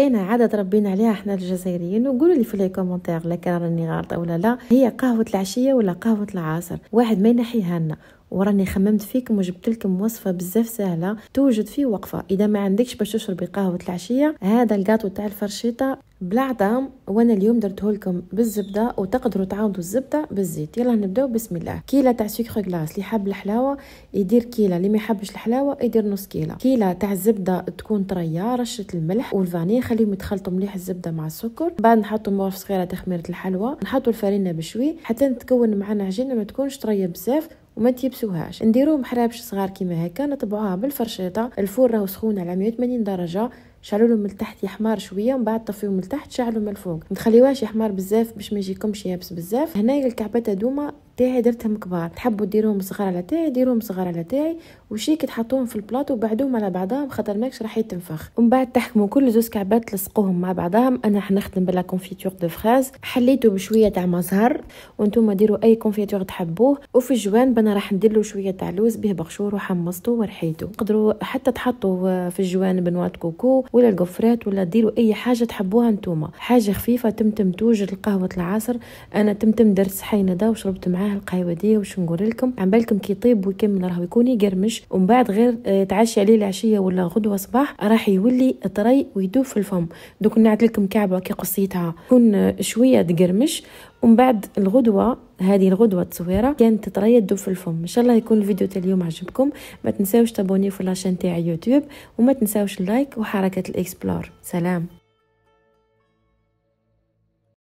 انا عاده ربينا عليها احنا الجزائريين وقولوا لي في لي كومونتير لا كان راني غلطه ولا لا هي قهوه العشيه ولا قهوه العصر واحد ما ينحيها لنا وراني خممت فيكم وجبت لكم وصفه بزاف سهله توجد في وقفه اذا ما عندكش باش تشربي قهوه العشيه هذا الكاطو تاع الفرشيطه بلا عظام وانا اليوم درته لكم بالزبده وتقدروا تعاودوا الزبده بالزيت يلا نبداو بسم الله كيله تاع سكر غلاس اللي حاب الحلاوه يدير كيله اللي ما يحبش الحلاوه يدير نص كيله كيله تاع الزبده تكون طريه رشه الملح والفاني خليهم يتخلطوا مليح الزبده مع السكر بعد نحطوا مغرف صغيره تخميره الحلوى نحطوا الفرينه بشوي حتى تكون معنا عجينه ما تكونش طريه بزاف وما تيبسوهاش نديرو محرابش صغار كيما هكا نطبعوها بالفرشيطه الفور راهو سخون على 180 درجه شعلوا من التحت يحمر شويه ومن بعد طفيو من التحت شعلوا من الفوق ما تخليوهاش يحمر بزاف باش ما يجيكمش يابس بزاف هنايا الكعبه دوما تاعي درتهم كبار تحبوا ديروهم صغار على تاعي ديروهم صغار على تاعي وشيك تحطوهم في البلاط وبعدوهم على بعضهم خاطر ماكش راح يتنفخ ومن بعد تحكموا كل زوز كعبات تلصقوهم مع بعضهم انا راح نخدم بلا كونفيتور دو فراز حليته بشويه تاع مزهر وانتم ديروا اي كونفيتور تحبوه وفي الجوانب انا راح ندير له شويه تاع لوز به بقشور وحمصته ورحيته تقدروا حتى تحطوا في الجوانب نواه كوكو ولا القفرات ولا ديروا اي حاجه تحبوها انتم حاجه خفيفه تمتم توجد القهوه العصر انا تمتم درت صحينه دا وشربت معاه معاه القهوه دي واش نقول لكم عم بالكم كي يطيب ويكمل راهو يكون يقرمش ومن بعد غير آه، تعشي عليه العشيه ولا غدوه صباح راح يولي طري ويدوب في الفم دوك نعد لكم كعبه كي قصيتها تكون آه، شويه تقرمش ومن بعد الغدوه هذه الغدوه التصويره كانت طريه تدوب في الفم ان شاء الله يكون الفيديو تاع اليوم عجبكم ما تنساوش تابوني في لاشين تاعي يوتيوب وما تنساوش اللايك وحركه الاكسبلور سلام